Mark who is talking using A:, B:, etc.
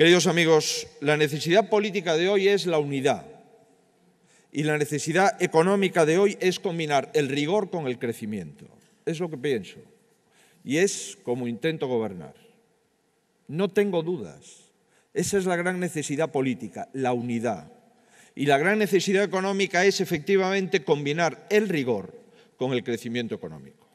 A: Queridos amigos, la necesidad política de hoy es la unidad y la necesidad económica de hoy es combinar el rigor con el crecimiento. Es lo que pienso y es como intento gobernar. No tengo dudas. Esa es la gran necesidad política, la unidad. Y la gran necesidad económica es efectivamente combinar el rigor con el crecimiento económico.